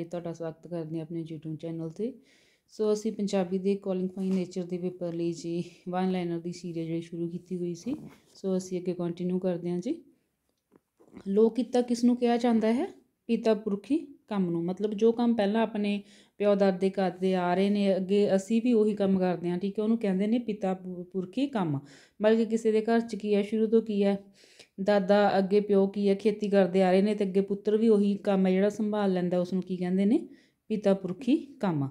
ਸਾਰੇ ਤੁਹਾਡਾ ਸਵਾਗਤ ਕਰਦੇ ਹਾਂ ਆਪਣੇ YouTube ਚੈਨਲ ਤੇ ਸੋ ਅਸੀਂ ਪੰਜਾਬੀ ਦੇ ਕੁਆਲੀਫਾਈ ਨੇਚਰ ਦੇ ਪੇਪਰ ਲਈ ਜੀ ਵਨ ਲਾਈਨਰ ਦੀ ਸੀਰੀਜ਼ ਜਿਹੜੀ ਸ਼ੁਰੂ ਕੀਤੀ ਹੋਈ ਸੀ ਸੋ ਅਸੀਂ ਅੱਗੇ ਕੰਟੀਨਿਊ ਕਰਦੇ ਹਾਂ ਜੀ ਲੋਕ ਕਿੱਤਾ ਕਿਸ ਨੂੰ ਕਿਹਾ ਜਾਂਦਾ ਹੈ ਪਿਤਾ ਪੁਰਖੀ ਕੰਮ ਨੂੰ ਮਤਲਬ ਜੋ ਕੰਮ ਪਹਿਲਾਂ ਆਪਣੇ ਪਿਓ ਦਾਦੇ ਕਰਦੇ ਆ ਰਹੇ ਨੇ ਅੱਗੇ ਅਸੀਂ ਵੀ ਉਹੀ ਕੰਮ ਕਰਦੇ ਹਾਂ ਠੀਕ ਹੈ ਉਹਨੂੰ ਕਹਿੰਦੇ ਨੇ ਪਿਤਾ ਪੁਰਖੀ ਕੰਮ ਬਲਕਿ ਕਿਸੇ ਦੇ ਘਰ 'ਚ ਕੀ ਹੈ ਸ਼ੁਰੂ ਤੋਂ ਕੀ ਹੈ ਦਾਦਾ ਅੱਗੇ ਪਿਓ ਕੀ ਹੈ ਖੇਤੀ ਕਰਦੇ ਆ ਰਹੇ ਨੇ ਤੇ ਅੱਗੇ ਪੁੱਤਰ ਵੀ ਉਹੀ ਕੰਮ ਹੈ ਜਿਹੜਾ ਸੰਭਾਲ ਲੈਂਦਾ ਉਸ ਨੂੰ ਕੀ ਕਹਿੰਦੇ ਨੇ ਪਿਤਾ ਪੁਰਖੀ ਕੰਮ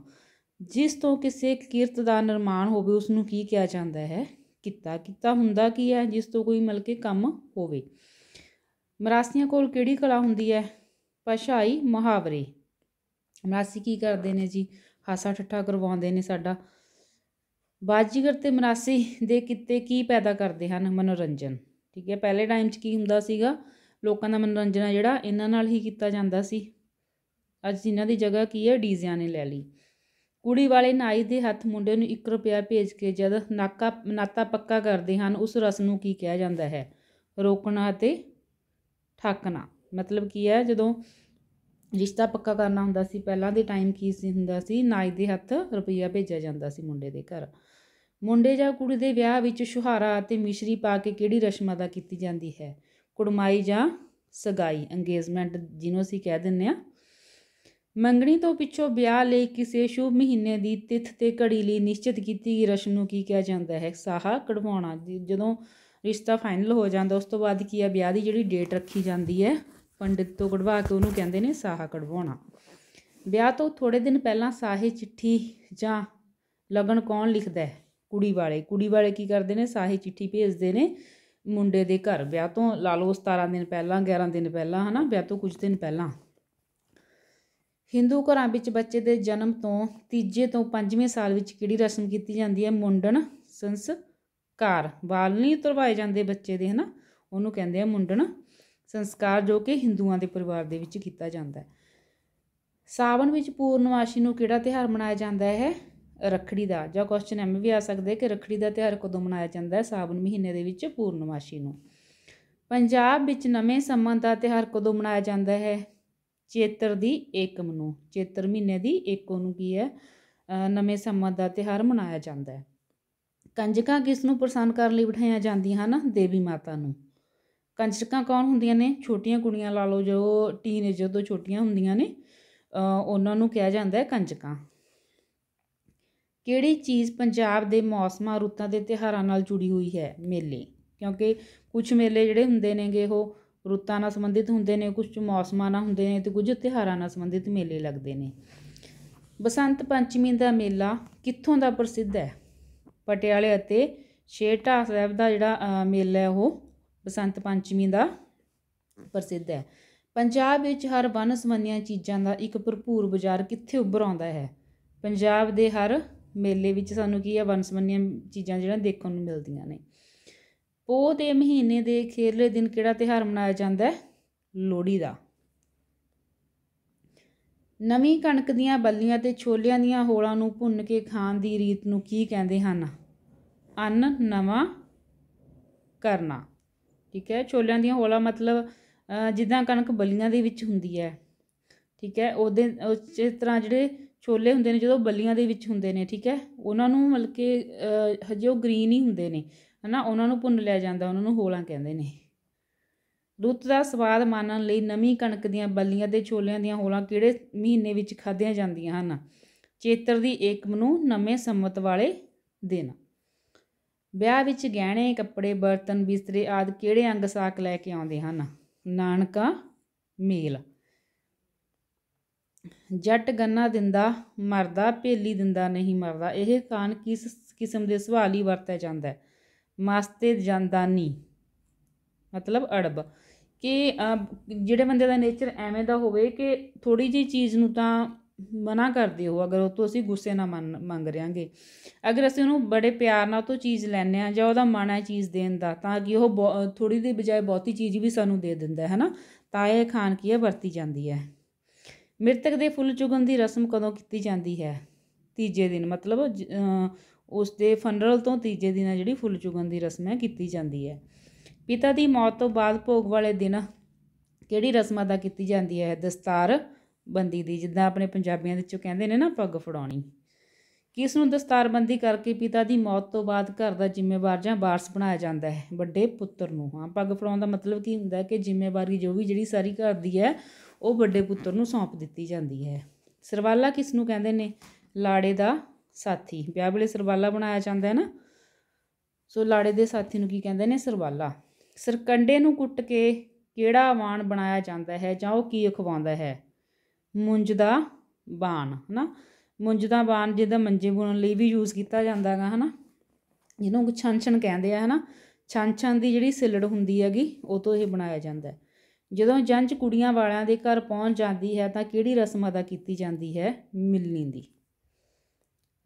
ਜਿਸ ਤੋਂ ਕਿਸੇ ਕਿਰਤ ਦਾ ਨਿਰਮਾਣ ਹੋਵੇ ਉਸ ਨੂੰ ਕੀ ਕਿਹਾ ਜਾਂਦਾ ਹੈ ਕੀਤਾ ਕੀਤਾ ਹੁੰਦਾ ਕੀ ਹੈ ਜਿਸ ਤੋਂ ਕੋਈ ਮਲਕੇ ਕੰਮ ਹੋਵੇ ਮਰਾਸੀਆਂ ਕੋਲ ਕਿਹੜੀ ਕਲਾ ਹੁੰਦੀ ਹੈ ਭਾਸ਼ਾਈ ਮੁਹਾਵਰੇ ਮਰਾਸੀ ਕੀ ਕਰਦੇ ਨੇ ਜੀ ਹਾਸਾ ਠੱਠਾ ਕਰਵਾਉਂਦੇ ਨੇ ਸਾਡਾ ਬਾਜੀਗਰ ਤੇ ਮਰਾਸੀ ਦੇ ਕਿਤੇ ਕੀ ਪੈਦਾ ਕਰਦੇ ਹਨ ਮਨੋਰੰਜਨ ਠੀਕ ਹੈ ਪਹਿਲੇ ਟਾਈਮ 'ਚ ਕੀ ਹੁੰਦਾ ਸੀਗਾ ਲੋਕਾਂ ਦਾ ਮਨੋਰੰਜਨ ਆ ਜਿਹੜਾ ਇਹਨਾਂ ਨਾਲ ਹੀ ਕੀਤਾ ਜਾਂਦਾ ਸੀ ਅੱਜ ਇਹਨਾਂ ਦੀ ਜਗ੍ਹਾ ਕੀ ਹੈ ਡੀਜ਼ਿਆਂ ਨੇ ਲੈ ਲਈ ਕੁੜੀ ਵਾਲੇ ਨਾਈ ਦੇ ਹੱਥ ਮੁੰਡੇ ਨੂੰ 1 ਰੁਪਿਆ ਭੇਜ ਕੇ ਜਦ ਨਾਕਾ ਨਾਤਾ ਪੱਕਾ ਕਰਦੇ ਹਨ ਉਸ ਰਸਮ ਨੂੰ ਕੀ ਕਿਹਾ ਜਾਂਦਾ ਹੈ ਰੋਕਣਾ ਤੇ ਠਾਕਣਾ ਮਤਲਬ ਕੀ ਹੈ ਜਦੋਂ ਰਿਸ਼ਤਾ ਪੱਕਾ ਕਰਨਾ ਹੁੰਦਾ ਸੀ ਪਹਿਲਾਂ ਦੇ ਟਾਈਮ ਕੀ ਸੀ ਹੁੰਦਾ ਸੀ ਨਾਈ ਦੇ ਹੱਥ ਰੁਪਈਆ ਭੇਜਿਆ ਜਾਂਦਾ ਸੀ ਮੁੰਡੇ ਦੇ ਘਰ ਮੁੰਡੇ ਜਾਂ ਕੁੜੀ ਦੇ ਵਿਆਹ ਵਿੱਚ ਸ਼ੁਹਾਰਾ ਅਤੇ ਮਿਸ਼ਰੀ ਪਾ ਕੇ ਕਿਹੜੀ ਰਸਮ ਅਦਾ ਕੀਤੀ ਜਾਂਦੀ ਹੈ ਕੁੜਮਾਈ ਜਾਂ ਸਗਾਈ ਅੰਗੇਜਮੈਂਟ ਜਿਹਨੂੰ ਅਸੀਂ ਕਹਿ ਦਿੰਨੇ ਆ ਮੰਗਣੀ ਤੋਂ ਪਿੱਛੋਂ ਵਿਆਹ ਲਈ ਕਿਸੇ ਸ਼ੁਭ ਮਹੀਨੇ ਦੀ ਤਿਥ ਤੇ ਘੜੀ ਲਈ ਨਿਸ਼ਚਿਤ ਕੀਤੀ ਗਈ ਰਸਮ ਨੂੰ ਕੀ ਕਿਹਾ ਜਾਂਦਾ ਹੈ ਸਾਹਾ ਕਢਵਾਉਣਾ ਜਦੋਂ ਰਿਸ਼ਤਾ ਫਾਈਨਲ ਹੋ ਜਾਂਦਾ ਉਸ ਤੋਂ ਬਾਅਦ ਕੀ ਆ ਵਿਆਹ ਦੀ ਜਿਹੜੀ ਡੇਟ ਰੱਖੀ ਜਾਂਦੀ ਹੈ ਪੰਡਿਤ ਤੋਂ ਕਢਵਾ ਕੇ ਉਹਨੂੰ ਕਹਿੰਦੇ ਨੇ ਸਾਹਾ ਕਢਵਾਉਣਾ ਵਿਆਹ ਤੋਂ ਥੋੜੇ ਦਿਨ ਪਹਿਲਾਂ ਸਾਹੇ ਚਿੱਠੀ ਜਾਂ ਲਗਨ ਕੌਣ ਲਿਖਦਾ ਹੈ ਕੁੜੀ ਵਾਲੇ ਕੁੜੀ ਵਾਲੇ ਕੀ ਕਰਦੇ ਨੇ ਸਾਹੇ ਚਿੱਠੀ ਭੇਜਦੇ ਨੇ ਮੁੰਡੇ ਦੇ ਘਰ ਵਿਆਹ ਤੋਂ ਲਾ ਲਓ 17 ਦਿਨ ਪਹਿਲਾਂ 11 ਦਿਨ ਪਹਿਲਾਂ ਹਨਾ ਵਿਆਹ ਤੋਂ ਕੁਝ ਦਿਨ ਪਹਿਲਾਂ ਹਿੰਦੂ ਘਰਾਂ ਵਿੱਚ ਬੱਚੇ ਦੇ ਜਨਮ ਤੋਂ ਤੀਜੇ ਤੋਂ ਪੰਜਵੇਂ ਸਾਲ ਵਿੱਚ ਕਿਹੜੀ ਰਸਮ ਕੀਤੀ ਜਾਂਦੀ ਹੈ ਮੁੰਡਨ ਸੰਸਕਾਰ ਵਾਲ ਨਹੀਂ ਤਰਵਾਏ ਜਾਂਦੇ ਬੱਚੇ ਦੇ ਹਨਾ ਉਹਨੂੰ ਕਹਿੰਦੇ ਆ ਮੁੰਡਨ ਸੰਸਕਾਰ ਜੋ ਕਿ ਹਿੰਦੂਆਂ ਦੇ ਪਰਿਵਾਰ ਦੇ ਵਿੱਚ ਕੀਤਾ ਜਾਂਦਾ ਹੈ ਸਾਵਣ ਵਿੱਚ ਪੂਰਨਮਾਸ਼ੀ ਨੂੰ ਕਿਹੜਾ ਤਿਹਾਰ ਮਨਾਇਆ ਜਾਂਦਾ ਹੈ ਰੱਖੜੀ ਦਾ ਜਾਂ ਕੁਐਸਚਨ ਐਮ ਵੀ ਆ ਸਕਦਾ ਹੈ ਕਿ ਰੱਖੜੀ ਦਾ ਤਿਹਾਰ ਕਦੋਂ ਮਨਾਇਆ ਜਾਂਦਾ ਹੈ ਸਾਵਣ ਮਹੀਨੇ ਦੇ ਵਿੱਚ ਪੂਰਨਮਾਸ਼ੀ ਨੂੰ ਪੰਜਾਬ ਵਿੱਚ ਨਵੇਂ ਸੰਮਤ ਦਾ ਤਿਹਾਰ ਕਦੋਂ ਮਨਾਇਆ ਜਾਂਦਾ ਹੈ ਚੇਤਰ ਦੀ ਏਕਮ ਨੂੰ ਚੇਤਰ ਮਹੀਨੇ ਦੀ ਏਕੋ ਨੂੰ ਕੀ ਹੈ ਨਵੇਂ ਸੰਮਤ ਦਾ ਤਿਹਾਰ ਮਨਾਇਆ ਜਾਂਦਾ ਹੈ ਕੰਜਕਾਂ ਕਿਸ ਨੂੰ ਪ੍ਰਸੰਨ ਕਰਨ ਲਈ ਬਿਠਾਈਆਂ ਜਾਂਦੀਆਂ ਹਨ ਦੇਵੀ ਮਾਤਾ ਨੂੰ ਕੰਜਕਾਂ ਕੌਣ ਹੁੰਦੀਆਂ ਨੇ ਛੋਟੀਆਂ ਕੁੜੀਆਂ ਲਾ ਲਓ ਜੋ ਟੀਨੇਜਰ ਤੋਂ ਛੋਟੀਆਂ ਹੁੰਦੀਆਂ ਨੇ ਉਹਨਾਂ ਨੂੰ ਕਿਹਾ ਜਾਂਦਾ ਹੈ ਕੰਜਕਾਂ ਕਿਹੜੀ ਚੀਜ਼ ਪੰਜਾਬ ਦੇ ਮੌਸਮਾਂ ਰੁੱਤਾਂ ਦੇ ਤਿਹਾਰਾਂ ਨਾਲ ਜੁੜੀ ਹੋਈ ਹੈ ਮੇਲੇ ਕਿਉਂਕਿ ਕੁਝ ਮੇਲੇ ਜਿਹੜੇ ਹੁੰਦੇ ਨੇਗੇ ਉਹ ਰੁੱਤਾਂ ਨਾਲ ਸੰਬੰਧਿਤ ਹੁੰਦੇ ਨੇ ਕੁਝ ਮੌਸਮਾਂ ਨਾਲ ਹੁੰਦੇ ਨੇ ਤੇ ਕੁਝ ਤਿਹਾਰਾਂ ਨਾਲ ਸੰਬੰਧਿਤ ਮੇਲੇ ਲੱਗਦੇ ਨੇ ਬਸੰਤ ਪੰਚਮੀ ਦਾ ਮੇਲਾ ਕਿੱਥੋਂ ਦਾ ਪ੍ਰਸਿੱਧ ਹੈ ਪਟਿਆਲੇ ਅਤੇ ਛੇਟਾ ਸਾਹਿਬ ਦਾ ਜਿਹੜਾ ਮੇਲਾ ਹੈ ਉਹ ਬਸੰਤ ਪੰਚਮੀ ਦਾ ਪ੍ਰਸਿੱਧ ਹੈ ਪੰਜਾਬ ਵਿੱਚ ਹਰ ਵਨ ਸੰਬੰਧੀਆਂ ਚੀਜ਼ਾਂ ਦਾ ਇੱਕ ਭਰਪੂਰ ਬਾਜ਼ਾਰ ਕਿੱਥੇ ਉੱਭਰ ਆਉਂਦਾ ਹੈ ਪੰਜਾਬ ਦੇ ਹਰ ਮੇਲੇ ਵਿੱਚ ਸਾਨੂੰ ਕੀ ਹੈ ਵਨ ਸੰਬੰਧੀਆਂ ਚੀਜ਼ਾਂ ਜਿਹੜਾ ਦੇਖਣ ਨੂੰ ਮਿਲਦੀਆਂ ਨੇ ਪੋਹ ਦੇ ਮਹੀਨੇ ਦੇ ਖੇਰਲੇ ਦਿਨ ਕਿਹੜਾ ਤਿਹਾਰ ਮਨਾਇਆ ਜਾਂਦਾ ਹੈ ਲੋਹੜੀ ਦਾ ਨਵੀਂ ਕਣਕ ਦੀਆਂ ਬੱਲੀਆਂ ਤੇ ਛੋਲਿਆਂ ਦੀਆਂ ਹੋਲਾਂ ਨੂੰ ਭੁੰਨ ਕੇ ਖਾਣ ਦੀ ਰੀਤ ਨੂੰ ਕੀ ਕਹਿੰਦੇ ਹਨ ਅੰਨ ਨਵਾਂ ਕਰਨਾ ਠੀਕ ਹੈ ਛੋਲਿਆਂ ਦੀਆਂ ਹੋਲਾ ਮਤਲਬ ਜਿੱਦਾਂ ਕਣਕ ਬਲੀਆਂ ਦੇ ਵਿੱਚ ਹੁੰਦੀ ਹੈ ਠੀਕ ਹੈ ਉਹਦੇ ਉਸ ਤਰ੍ਹਾਂ ਜਿਹੜੇ ਛੋਲੇ ਹੁੰਦੇ ਨੇ ਜਦੋਂ ਬਲੀਆਂ ਦੇ ਵਿੱਚ ਹੁੰਦੇ ਨੇ ਠੀਕ ਹੈ ਉਹਨਾਂ ਨੂੰ ਮਤਲਬ ਕਿ ਹਜੇ ਉਹ ਗ੍ਰੀਨ ਹੀ ਹੁੰਦੇ ਨੇ ਹਨਾ ਉਹਨਾਂ ਨੂੰ ਭੁੰਨ ਲਿਆ ਜਾਂਦਾ ਉਹਨਾਂ ਨੂੰ ਹੋਲਾ ਕਹਿੰਦੇ ਨੇ ਦੁੱਧ ਦਾ ਸਵਾਦ ਮਾਨਣ ਲਈ ਨਵੀਂ ਕਣਕ ਦੀਆਂ ਬਲੀਆਂ ਦੇ ਛੋਲਿਆਂ ਦੀਆਂ ਹੋਲਾ ਕਿਹੜੇ ਮਹੀਨੇ ਵਿੱਚ ਖਾਧੀਆਂ ਜਾਂਦੀਆਂ ਹਨ ਚੇਤਰ ਦੀ ਏਕਮ ਨੂੰ ਨਵੇਂ ਸੰਮਤ ਵਾਲੇ ਦਿਨ ਵਿਆਹ ਵਿੱਚ ਗਹਿਣੇ ਕੱਪੜੇ ਬਰਤਨ ਬਿਸਤਰੇ ਆਦਿ ਕਿਹੜੇ ਅੰਗ ਸਾਕ ਲੈ ਕੇ ਆਉਂਦੇ ਹਨ ਨਾਨਕਾ ਮੇਲ ਜੱਟ ਗੰਨਾ ਦਿੰਦਾ ਮਰਦਾ ਭੇਲੀ ਦਿੰਦਾ ਨਹੀਂ ਮਰਦਾ ਇਹ ਕਾਨ ਕਿਸ ਕਿਸਮ ਦੇ ਸਵਾਲ ਹੀ ਵਰਤਿਆ ਜਾਂਦਾ ਹੈ ਮਾਸਤੇ ਜਾਂਦਾਨੀ ਮਤਲਬ ਅੜਬ ਕਿ ਜਿਹੜੇ ਬੰਦੇ ਦਾ ਨੇਚਰ ਐਵੇਂ ਦਾ ਹੋਵੇ ਕਿ ਥੋੜੀ ਜੀ ਚੀਜ਼ ਨੂੰ ਤਾਂ ਮਨਾ ਕਰਦੇ ਹੋ ਅਗਰ ਉਹ ਤੋਂ ਅਸੀਂ ਗੁੱਸੇ ਨਾਲ ਮੰਗ ਰਿਆਂਗੇ ਅਗਰ ਅਸੀਂ ਉਹਨੂੰ ਬੜੇ ਪਿਆਰ ਨਾਲ ਤੋਂ ਚੀਜ਼ ਲੈਨੇ ਆ ਜਾਂ ਉਹਦਾ ਮਨ ਹੈ ਚੀਜ਼ ਦੇਣ ਦਾ ਤਾਂ ਕਿ ਉਹ ਥੋੜੀ ਦੀ ਬਜਾਏ ਬਹੁਤੀ ਚੀਜ਼ ਵੀ ਸਾਨੂੰ ਦੇ ਦਿੰਦਾ ਹੈ ਹਨਾ ਤਾਂ ਇਹ ਖਾਨ ਕੀ ਹੈ ਵਰਤੀ ਜਾਂਦੀ ਹੈ ਮ੍ਰਿਤਕ ਦੇ ਫੁੱਲ ਚੁਗਣ ਦੀ ਰਸਮ ਕਦੋਂ ਕੀਤੀ ਜਾਂਦੀ ਹੈ ਤੀਜੇ ਦਿਨ ਮਤਲਬ ਉਸ ਦੇ ਫਨਰਲ ਤੋਂ ਤੀਜੇ ਦਿਨ ਜਿਹੜੀ ਫੁੱਲ ਚੁਗਣ ਦੀ ਰਸਮ ਹੈ ਕੀਤੀ ਜਾਂਦੀ ਹੈ ਪਿਤਾ ਦੀ ਮੌਤ ਤੋਂ ਬਾਅਦ ਭੋਗ ਵਾਲੇ ਦਿਨ ਕਿਹੜੀ ਰਸਮ ਦਾ ਕੀਤੀ ਜਾਂਦੀ ਹੈ ਦਸਤਾਰ ਬੰਦੀ ਦੀ ਜਿੱਦਾਂ ਆਪਣੇ ਪੰਜਾਬੀਆਂ ਦੇ ਕਹਿੰਦੇ ਨੇ ਨਾ ਪੱਗ ਫੜਾਉਣੀ ਕਿਸ ਨੂੰ ਦਸਤਾਰਬੰਦੀ ਕਰਕੇ ਪਿਤਾ ਦੀ ਮੌਤ ਤੋਂ ਬਾਅਦ ਘਰ ਦਾ ਜ਼ਿੰਮੇਵਾਰ ਜਾਂ ਵਾਰਸ ਬਣਾਇਆ ਜਾਂਦਾ ਹੈ ਵੱਡੇ ਪੁੱਤਰ ਨੂੰ ਹਾਂ ਪੱਗ ਫੜਾਉਣ ਦਾ ਮਤਲਬ ਕੀ ਹੁੰਦਾ ਕਿ ਜ਼ਿੰਮੇਵਾਰੀ ਜੋ ਵੀ ਜਿਹੜੀ ਸਾਰੀ ਘਰ ਦੀ ਹੈ ਉਹ ਵੱਡੇ ਪੁੱਤਰ ਨੂੰ ਸੌਂਪ ਦਿੱਤੀ ਜਾਂਦੀ ਹੈ ਸਰਵਾਲਾ ਕਿਸ ਨੂੰ ਕਹਿੰਦੇ ਨੇ ਲਾੜੇ ਦਾ ਸਾਥੀ ਵਿਆਹ ਵੇਲੇ ਸਰਵਾਲਾ ਬਣਾਇਆ ਜਾਂਦਾ ਹੈ ਨਾ ਸੋ ਲਾੜੇ ਦੇ ਸਾਥੀ ਨੂੰ ਕੀ ਕਹਿੰਦੇ ਨੇ ਸਰਵਾਲਾ ਸਰਕੰਡੇ ਨੂੰ ਕੁੱਟ ਕੇ ਕਿਹੜਾ ਵਾਣ ਬਣਾਇਆ ਜਾਂਦਾ ਹੈ ਜਾਂ ਉਹ ਕੀ ਖਵਾਉਂਦਾ ਹੈ ਮੁੰਜ ਦਾ ਬਾਣ ਹਨਾ ਮੁੰਜ ਦਾ ਬਾਣ ਜਿਹਦਾ ਮੰਜੇ ਬੁਣਨ ਲਈ ਵੀ ਯੂਜ਼ ਕੀਤਾ ਜਾਂਦਾ ਹੈਗਾ ਹਨਾ ਜਿਹਨੂੰ ਛਾਂਛਣ ਕਹਿੰਦੇ ਆ ਹਨਾ ਛਾਂਛਣ ਦੀ ਜਿਹੜੀ ਸਿਲੜ ਹੁੰਦੀ ਹੈਗੀ ਉਹ ਤੋਂ ਇਹ ਬਣਾਇਆ ਜਾਂਦਾ ਹੈ ਜਦੋਂ ਜੰਝ ਕੁੜੀਆਂ ਵਾਲਿਆਂ ਦੇ ਘਰ ਪਹੁੰਚ ਜਾਂਦੀ ਹੈ ਤਾਂ ਕਿਹੜੀ ਰਸਮ ਅਦਾ ਕੀਤੀ ਜਾਂਦੀ ਹੈ ਮਿਲਣੀ ਦੀ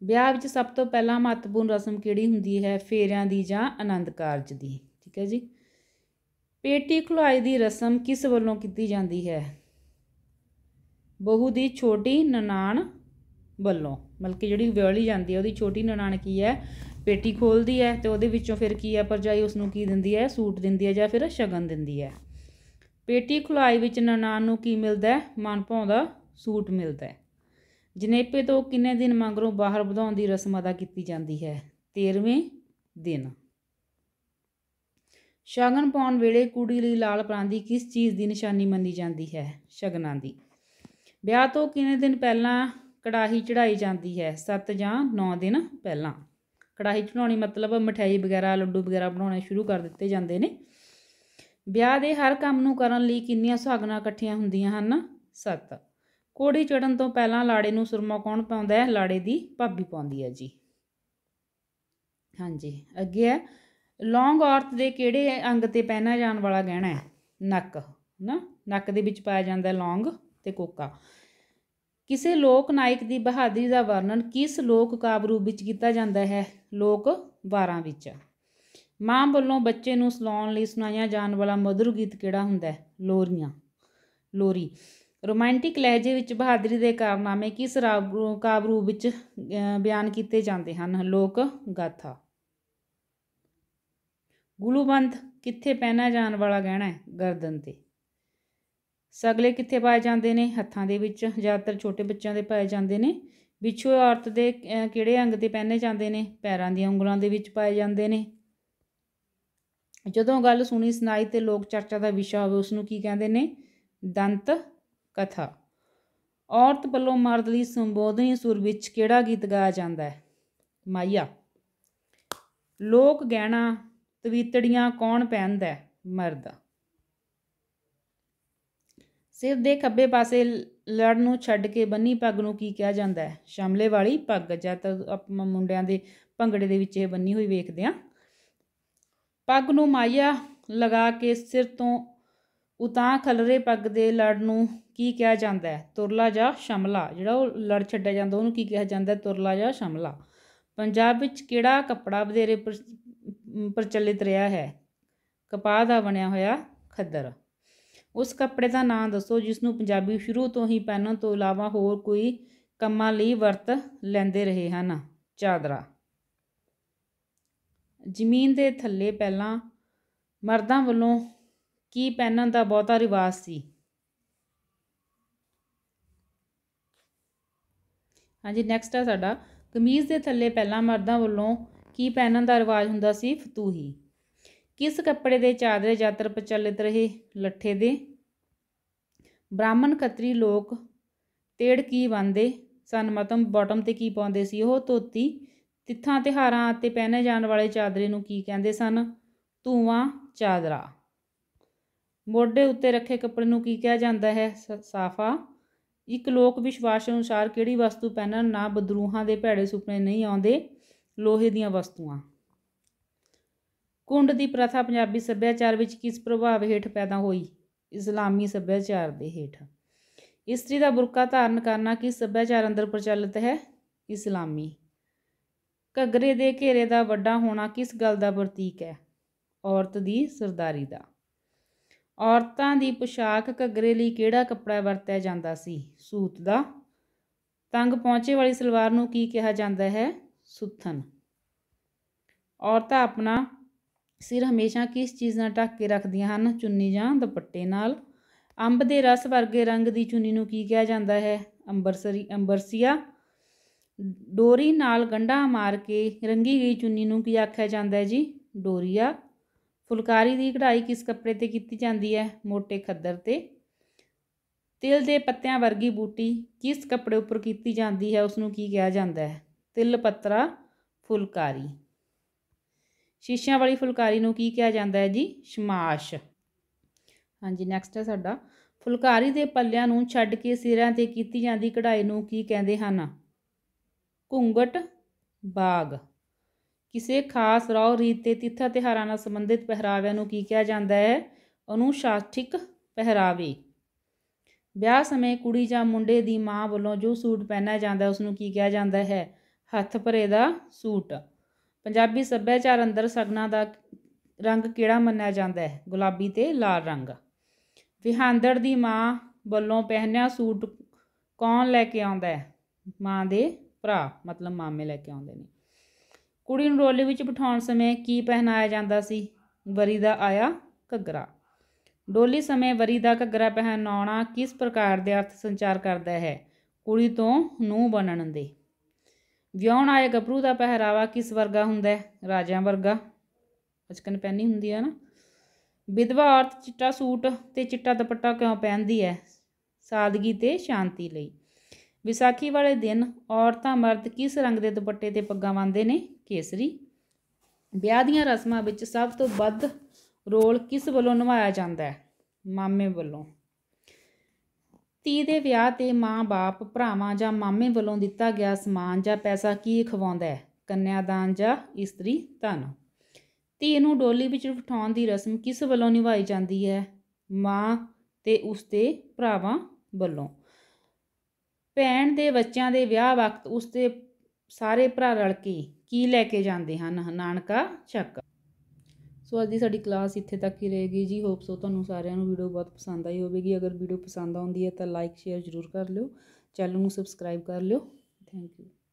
ਵਿਆਹ ਵਿੱਚ ਸਭ ਤੋਂ ਪਹਿਲਾਂ ਮਹੱਤਵਪੂਰਨ ਰਸਮ ਕਿਹੜੀ ਹੁੰਦੀ ਹੈ ਫੇਰਿਆਂ ਦੀ ਜਾਂ ਆਨੰਦ ਕਾਰਜ ਦੀ ਠੀਕ ਹੈ ਜੀ ਪੇਟੀ ਖੁਲਾਈ ਦੀ ਰਸਮ ਕਿਸ ਵੱਲੋਂ ਕੀਤੀ ਜਾਂਦੀ ਹੈ ਬਹੂ ਦੀ ਛੋਟੀ ਨਨਾਣ ਵੱਲੋਂ ਮਲਕੀ ਜਿਹੜੀ ਵਿਆਹਲੀ ਜਾਂਦੀ ਹੈ ਉਹਦੀ ਛੋਟੀ ਨਨਾਣ ਕੀ ਹੈ ਪੇਟੀ ਖੋਲਦੀ ਹੈ ਤੇ ਉਹਦੇ ਵਿੱਚੋਂ ਫਿਰ ਕੀ ਹੈ ਪਰਜਾਈ ਉਸ ਨੂੰ ਕੀ ਦਿੰਦੀ ਹੈ ਸੂਟ ਦਿੰਦੀ ਹੈ ਜਾਂ ਫਿਰ ਸ਼ਗਨ ਦਿੰਦੀ ਹੈ ਪੇਟੀ ਖੁਲਾਈ ਵਿੱਚ ਨਨਾਣ ਨੂੰ ਕੀ ਮਿਲਦਾ ਹੈ ਮਨ ਭਾਉਂਦਾ ਸੂਟ ਮਿਲਦਾ ਹੈ ਜਨੇਪੇ ਤੋਂ ਕਿੰਨੇ ਦਿਨ ਮੰਗਰੋਂ ਬਾਹਰ ਵਧਾਉਣ ਦੀ ਰਸਮ ਅਦਾ ਕੀਤੀ ਜਾਂਦੀ ਹੈ 13ਵੇਂ ਦਿਨ ਸ਼ਗਨ ਪਾਉਣ ਵੇਲੇ ਕੁੜੀ ਲਈ ਲਾਲ ਪਰਾਂਦੀ ਕਿਸ ਚੀਜ਼ ਦੀ ਨਿਸ਼ਾਨੀ ਮੰਨੀ ਜਾਂਦੀ ਹੈ ਸ਼ਗਨਾਂ ਦੀ ਵਿਆਹ ਤੋਂ ਕਿੰਨੇ ਦਿਨ ਪਹਿਲਾਂ ਕੜਾਹੀ ਚੜਾਈ ਜਾਂਦੀ ਹੈ 7 ਜਾਂ 9 ਦਿਨ ਪਹਿਲਾਂ ਕੜਾਹੀ ਚੜਾਉਣੀ ਮਤਲਬ ਮਠਾਈ ਵਗੈਰਾ ਲੱਡੂ ਵਗੈਰਾ ਬਣਾਉਣੇ ਸ਼ੁਰੂ ਕਰ ਦਿੱਤੇ ਜਾਂਦੇ ਨੇ ਵਿਆਹ ਦੇ ਹਰ ਕੰਮ ਨੂੰ ਕਰਨ ਲਈ ਕਿੰਨੀਆਂ ਸੁਹਾਗਣਾ ਇਕੱਠੀਆਂ ਹੁੰਦੀਆਂ ਹਨ 7 ਕੋੜੀ ਚੜਨ ਤੋਂ ਪਹਿਲਾਂ ਲਾੜੇ ਨੂੰ ਸੁਰਮਾ ਕੌਣ ਪਾਉਂਦਾ ਹੈ ਲਾੜੇ ਦੀ ਭਾਬੀ ਪਾਉਂਦੀ ਹੈ ਜੀ ਹਾਂਜੀ ਅੱਗੇ ਹੈ ਲੌਂਗ ਔਰਤ ਦੇ ਕਿਹੜੇ ਅੰਗ ਤੇ ਪਹਿਨਾ ਜਾਣ ਵਾਲਾ ਗਹਿਣਾ ਹੈ ਨੱਕ ਨਾ ਨੱਕ ਦੇ ਵਿੱਚ ਪਾਇਆ ਜਾਂਦਾ ਲੌਂਗ ਤੇ ਕੋਕਾ ਕਿਸੇ ਲੋਕ ਨਾਇਕ ਦੀ ਬਹਾਦਰੀ ਦਾ ਵਰਣਨ ਕਿਸ ਲੋਕ ਕਾਵਿ ਰੂਪ ਵਿੱਚ ਕੀਤਾ ਜਾਂਦਾ ਹੈ ਲੋਕ 12 ਵਿੱਚ ਮਾਂ ਵੱਲੋਂ ਬੱਚੇ ਨੂੰ ਸੁਲਾਉਣ ਲਈ ਸੁਣਾਇਆ ਜਾਣ ਵਾਲਾ ਮధుਰ ਗੀਤ ਕਿਹੜਾ ਹੁੰਦਾ ਹੈ ਲੋਰੀਆਂ ਲੋਰੀ ਰੋਮਾਂਟਿਕ ਲਹਿਜੇ ਵਿੱਚ ਬਹਾਦਰੀ ਦੇ ਕਾਰਨਾਮੇ ਕਿਸ ਕਾਵਿ ਰੂਪ ਵਿੱਚ ਬਿਆਨ ਕੀਤੇ ਜਾਂਦੇ ਹਨ ਲੋਕ ਗਾਥਾ ਗੁਲੂਬੰਦ ਕਿੱਥੇ ਪਹਿਨਾ ਜਾਣ ਵਾਲਾ ਗਹਿਣਾ ਹੈ ਗਰਦਨ ਤੇ ਸਗਲੇ ਕਿੱਥੇ ਪਾਏ ਜਾਂਦੇ ਨੇ ਹੱਥਾਂ ਦੇ ਵਿੱਚ ਜ਼ਿਆਦਾਤਰ ਛੋਟੇ ਬੱਚਿਆਂ ਦੇ ਪਾਏ ਜਾਂਦੇ ਨੇ ਵਿਛੂ ਔਰਤ ਦੇ ਕਿਹੜੇ ਅੰਗ ਤੇ ਪਹਿਨੇ ਜਾਂਦੇ ਨੇ ਪੈਰਾਂ ਦੀਆਂ ਉਂਗਲਾਂ ਦੇ ਵਿੱਚ ਪਾਏ ਜਾਂਦੇ ਨੇ ਜਦੋਂ ਗੱਲ ਸੁਣੀ ਸੁਣਾਈ ਤੇ ਲੋਕ ਚਰਚਾ ਦਾ ਵਿਸ਼ਾ ਹੋਵੇ ਉਸ ਨੂੰ ਕੀ ਕਹਿੰਦੇ ਨੇ ਦੰਤ ਕਥਾ ਔਰਤ ਵੱਲੋਂ ਮਰਦ ਦੀ ਸੰਬੋਧਨੀ ਸੁਰ ਵਿੱਚ ਕਿਹੜਾ ਗੀਤ ਗਾਇਆ ਜਾਂਦਾ ਹੈ ਮਾਇਆ ਲੋਕ ਗਹਿਣਾ ਤਵੀਤੜੀਆਂ ਕੌਣ ਪਹਿਨਦਾ ਹੈ ਮਰਦ ਸਿਰ ਦੇ ਖੱਬੇ ਪਾਸੇ ਲੜ ਨੂੰ ਛੱਡ ਕੇ ਬੰਨੀ ਪੱਗ ਨੂੰ ਕੀ ਕਿਹਾ ਜਾਂਦਾ ਹੈ ਸ਼ਮਲੇ ਵਾਲੀ ਪੱਗ ਜਾਂ ਤਾਂ ਆਪਾਂ ਮੁੰਡਿਆਂ ਦੇ ਭੰਗੜੇ ਦੇ ਵਿੱਚ ਇਹ ਬੰਨੀ ਹੋਈ ਵੇਖਦੇ ਆ ਪੱਗ ਨੂੰ ਮਾਇਆ ਲਗਾ ਕੇ ਸਿਰ ਤੋਂ ਉਤਾਂ ਖਲਰੇ ਪੱਗ ਦੇ ਲੜ ਨੂੰ ਕੀ ਕਿਹਾ ਜਾਂਦਾ ਹੈ ਤੁਰਲਾ ਜਾਂ ਸ਼ਮਲਾ ਜਿਹੜਾ ਉਹ ਲੜ ਛੱਡਿਆ ਜਾਂਦਾ ਉਹਨੂੰ ਕੀ ਕਿਹਾ ਜਾਂਦਾ ਤੁਰਲਾ ਜਾਂ ਸ਼ਮਲਾ ਪੰਜਾਬ ਵਿੱਚ ਕਿਹੜਾ ਕੱਪੜਾ ਵਧੇਰੇ ਪ੍ਰਚਲਿਤ ਰਿਹਾ ਹੈ ਕਪਾਹ ਦਾ ਬਣਿਆ ਹੋਇਆ ਖੱਦਰ ਉਸ ਕੱਪੜੇ ਦਾ ਨਾਮ ਦੱਸੋ ਜਿਸ ਨੂੰ ਪੰਜਾਬੀ ਸ਼ੁਰੂ ਤੋਂ ਹੀ ਪਹਿਨਣ ਤੋਂ ਇਲਾਵਾ ਹੋਰ ਕੋਈ ਕੰਮਾਂ ਲਈ ਵਰਤ ਲੈਂਦੇ ਰਹੇ ਹਨ ਚਾਦਰਾ ਜ਼ਮੀਨ ਦੇ ਥੱਲੇ ਪਹਿਲਾਂ ਮਰਦਾਂ ਵੱਲੋਂ ਕੀ ਪਹਿਨਣ ਦਾ ਬਹੁਤਾ ਰਿਵਾਜ ਸੀ ਹਾਂਜੀ ਨੈਕਸਟ ਹੈ ਸਾਡਾ ਕਮੀਜ਼ ਦੇ ਥੱਲੇ ਪਹਿਲਾਂ ਮਰਦਾਂ ਵੱਲੋਂ ਕੀ ਪਹਿਨਣ ਦਾ ਰਿਵਾਜ ਹੁੰਦਾ ਸੀ ਫਤੂਹੀ ਕਿਸ ਕੱਪੜੇ ਦੇ ਚਾਦਰੇ ਯਾਤਰ ਪਚਲਿਤ ਰਹੇ ਲੱਠੇ ਦੇ ਬ੍ਰਾਹਮਣ ਖੱਤਰੀ ਲੋਕ ਤੇੜ ਕੀ ਬੰਦੇ ਸਨ ਮਤਮ ਬਾਟਮ ਤੇ ਕੀ ਪਾਉਂਦੇ ਸੀ ਉਹ ਧੋਤੀ ਤਿੱਥਾਂ ਤਿਹਾਰਾਂ ਤੇ ਪਹਿਨੇ ਜਾਣ ਵਾਲੇ ਚਾਦਰੇ ਨੂੰ ਕੀ ਕਹਿੰਦੇ ਸਨ ਧੂਆਂ ਚਾਦਰਾ ਮੋਢੇ ਉੱਤੇ ਰੱਖੇ ਕੱਪੜੇ ਨੂੰ ਕੀ ਕਿਹਾ ਜਾਂਦਾ ਹੈ ਸਾਫਾ ਇੱਕ ਲੋਕ ਵਿਸ਼ਵਾਸ ਅਨੁਸਾਰ ਕਿਹੜੀ ਵਸਤੂ ਪਹਿਨਣ ਨਾਲ ਬਦਰੂਹਾਂ ਦੇ ਭੈੜੇ ਸੁਪਨੇ ਨਹੀਂ ਆਉਂਦੇ ਲੋਹੇ ਦੀਆਂ ਵਸਤੂਆਂ ਕੁੰਡ ਦੀ ਪ੍ਰਥਾ ਪੰਜਾਬੀ ਸੱਭਿਆਚਾਰ ਵਿੱਚ ਕਿਸ ਪ੍ਰਭਾਵ ਹੇਠ ਪੈਦਾ ਹੋਈ ਇਸਲਾਮੀ ਸੱਭਿਆਚਾਰ ਦੇ ਹੇਠ ਇਸਤਰੀ ਦਾ ਬੁਰਕਾ ਧਾਰਨ ਕਰਨਾ ਕਿਸ ਸੱਭਿਆਚਾਰ ਅੰਦਰ ਪ੍ਰਚਲਿਤ ਹੈ ਇਸਲਾਮੀ ਘੱਗਰੇ ਦੇ ਘੇਰੇ ਦਾ ਵੱਡਾ ਹੋਣਾ ਕਿਸ ਗੱਲ ਦਾ ਪ੍ਰਤੀਕ ਹੈ ਔਰਤ ਦੀ ਸਰਦਾਰੀ ਦਾ ਔਰਤਾਂ ਦੀ ਪੋਸ਼ਾਕ ਘੱਗਰੇ ਲਈ ਕਿਹੜਾ ਕੱਪੜਾ ਵਰਤਿਆ ਜਾਂਦਾ ਸੀ ਸੂਤ ਦਾ ਤੰਗ ਪਹੁੰਚੇ ਵਾਲੀ ਸਲਵਾਰ ਨੂੰ ਕੀ ਕਿਹਾ ਜਾਂਦਾ ਹੈ ਸੁੱਥਨ ਔਰਤਾਂ ਆਪਣਾ ਸਿਰ ਹਮੇਸ਼ਾ ਕਿਸ ਚੀਜ਼ ਨਾਲ ਢੱਕ ਕੇ ਰੱਖਦੀਆਂ ਹਨ ਚੁੰਨੀ ਜਾਂ ਦੁਪੱਟੇ ਨਾਲ ਅੰਬ ਦੇ ਰਸ ਵਰਗੇ ਰੰਗ ਦੀ ਚੁੰਨੀ ਨੂੰ ਕੀ ਕਿਹਾ ਜਾਂਦਾ ਹੈ ਅੰਬਰਸਰੀ ਅੰਬਰਸੀਆ ਡੋਰੀ ਨਾਲ ਗੰਢਾ ਮਾਰ ਕੇ ਰੰਗੀ ਗਈ ਚੁੰਨੀ ਨੂੰ ਕੀ ਆਖਿਆ ਜਾਂਦਾ ਹੈ ਜੀ ਡੋਰੀਆ ਫੁਲਕਾਰੀ ਦੀ ਕਢਾਈ ਕਿਸ ਕੱਪੜੇ ਤੇ ਕੀਤੀ ਜਾਂਦੀ ਹੈ ਮੋٹے ਖੱਦਰ ਤੇ ਤਿਲ ਦੇ ਪੱਤਿਆਂ ਵਰਗੀ ਬੂਟੀ ਕਿਸ ਕੱਪੜੇ ਉੱਪਰ ਕੀਤੀ ਜਾਂਦੀ ਹੈ ਉਸ ਨੂੰ ਕੀ ਕਿਹਾ ਜਾਂਦਾ ਹੈ ਤਿਲ ਪੱਤਰਾ ਫੁਲਕਾਰੀ ਸ਼ੀਸ਼ਿਆਂ ਵਾਲੀ ਫੁਲਕਾਰੀ ਨੂੰ ਕੀ ਕਿਹਾ ਜਾਂਦਾ ਹੈ ਜੀ ਸ਼ਮਾਸ਼ ਹਾਂਜੀ ਨੈਕਸਟ ਹੈ ਸਾਡਾ ਫੁਲਕਾਰੀ ਦੇ ਪੱਲਿਆਂ ਨੂੰ ਛੱਡ ਕੇ ਸਿਰਾਂ ਤੇ ਕੀਤੀ ਜਾਂਦੀ ਕਢਾਈ ਨੂੰ ਕੀ ਕਹਿੰਦੇ ਹਨ ਘੁੰਗਟ ਬਾਗ ਕਿਸੇ ਖਾਸ ਰੌ ਰੀਤ ਤੇ ਤਿੱਥਾ ਤਿਹਾਰਾਂ ਨਾਲ ਸੰਬੰਧਿਤ ਪਹਿਰਾਵਿਆਂ ਨੂੰ ਕੀ ਕਿਹਾ ਜਾਂਦਾ ਹੈ ਅਨੁਸ਼ਾਸਤਿਕ ਪਹਿਰਾਵੇ ਵਿਆਹ ਸਮੇਂ ਕੁੜੀ ਜਾਂ ਮੁੰਡੇ ਦੀ ਮਾਂ ਵੱਲੋਂ ਜੋ ਸੂਟ ਪਹਿਨਿਆ ਜਾਂਦਾ ਉਸ ਨੂੰ ਕੀ ਕਿਹਾ ਜਾਂਦਾ ਹੈ ਹੱਥ ਭਰੇ ਦਾ ਸੂਟ ਪੰਜਾਬੀ ਸੱਭਿਆਚਾਰ ਅੰਦਰ ਸਗਨਾ ਦਾ ਰੰਗ ਕਿਹੜਾ ਮੰਨਿਆ ਜਾਂਦਾ ਹੈ ਗੁਲਾਬੀ ਤੇ ਲਾਲ ਰੰਗ ਵਿਹਾਂਦੜ ਦੀ ਮਾਂ ਵੱਲੋਂ ਪਹਿਨਿਆ ਸੂਟ ਕੌਣ ਲੈ ਕੇ ਆਉਂਦਾ ਹੈ ਮਾਂ ਦੇ ਭਰਾ ਮਤਲਬ ਮਾਮੇ ਲੈ ਕੇ ਆਉਂਦੇ ਨੇ ਕੁੜੀ ਨੂੰ ਰੋਲੇ ਵਿੱਚ ਬਿਠਾਉਣ ਸਮੇਂ ਕੀ ਪਹਿਨਾਇਆ ਜਾਂਦਾ ਸੀ ਵਰੀ ਦਾ ਆਇਆ ਘੱਗਰਾ ਡੋਲੀ ਸਮੇਂ ਵਰੀ ਦਾ ਘੱਗਰਾ ਪਹਿਨਾਉਣਾ ਕਿਸ ਪ੍ਰਕਾਰ ਦੇ ਅਰਥ ਸੰਚਾਰ ਕਰਦਾ ਹੈ ਕੁੜੀ ਤੋਂ ਨੂੰ ਬਣਨ ਦੇ ਵਿਆਹਣ ਆਏ ਗੱਭਰੂ ਦਾ ਪਹਿਰਾਵਾ ਕਿਸ ਵਰਗਾ ਹੁੰਦਾ ਹੈ ਰਾਜਿਆਂ ਵਰਗਾ ਅਚਕਨ ਪਹਿਨੀ ਹੁੰਦੀ ਹੈ ਨਾ ਵਿਧਵਾ ਔਰਤ ਚਿੱਟਾ ਸੂਟ ਤੇ ਚਿੱਟਾ ਦੁਪੱਟਾ ਕਿਉਂ ਪਹਿਨਦੀ ਹੈ ਸਾਦਗੀ ਤੇ ਸ਼ਾਂਤੀ ਲਈ ਵਿਸਾਖੀ ਵਾਲੇ ਦਿਨ ਔਰਤਾਂ ਮਰਦ ਕਿਸ ਰੰਗ ਦੇ ਦੁਪੱਟੇ ਤੇ ਪੱਗਾਂ ਬੰਨਦੇ ਨੇ ਕੇਸਰੀ ਵਿਆਹ ਦੀਆਂ ਰਸਮਾਂ ਵਿੱਚ ਸਭ ਤੋਂ ਵੱਧ ਰੋਲ ਕਿਸ ਵੱਲੋਂ ਨਿਭਾਇਆ ਜਾਂਦਾ ਹੈ ਮਾਮੇ ਵੱਲੋਂ ਤੀ ਦੇ ਵਿਆਹ ਤੇ ਮਾਂ-ਬਾਪ ਭਰਾਵਾਂ ਜਾਂ ਮਾਮੇ ਵੱਲੋਂ ਦਿੱਤਾ ਗਿਆ ਸਮਾਨ ਜਾਂ ਪੈਸਾ ਕੀ ਖਵਾਉਂਦਾ ਹੈ ਕੰਨਿਆਦਾਨ ਜਾਂ ਇਸਤਰੀ ਧਨ ਤੀ ਨੂੰ ਡੋਲੀ ਵਿੱਚ ਬਿਠਾਉਣ ਦੀ ਰਸਮ ਕਿਸ ਵੱਲੋਂ ਨਿਭਾਈ ਜਾਂਦੀ ਹੈ ਮਾਂ ਤੇ ਉਸ ਦੇ ਭਰਾਵਾਂ ਵੱਲੋਂ ਭੈਣ ਦੇ ਬੱਚਿਆਂ ਦੇ ਵਿਆਹ ਵਕਤ ਉਸ ਦੇ ਸਾਰੇ ਭਰਾ ਰਲ ਕੇ ਕੀ ਲੈ ਕੇ ਜਾਂਦੇ ਹਨ ਨਾਨਕਾ ਚੱਕ ਸੋ ਅੱਜ ਦੀ ਸਾਡੀ ਕਲਾਸ ਇੱਥੇ ਤੱਕ ਹੀ ਰਹੇਗੀ ਜੀ ਹੋਪ ਸੋ ਤੁਹਾਨੂੰ ਸਾਰਿਆਂ ਨੂੰ ਵੀਡੀਓ ਬਹੁਤ ਪਸੰਦ ਆਈ ਹੋਵੇਗੀ ਅਗਰ ਵੀਡੀਓ ਪਸੰਦ ਆਉਂਦੀ ਹੈ ਤਾਂ ਲਾਈਕ ਸ਼ੇਅਰ ਜ਼ਰੂਰ ਕਰ ਲਿਓ ਚੈਨਲ ਨੂੰ ਸਬਸਕ੍ਰਾਈਬ ਕਰ ਲਿਓ ਥੈਂਕ ਯੂ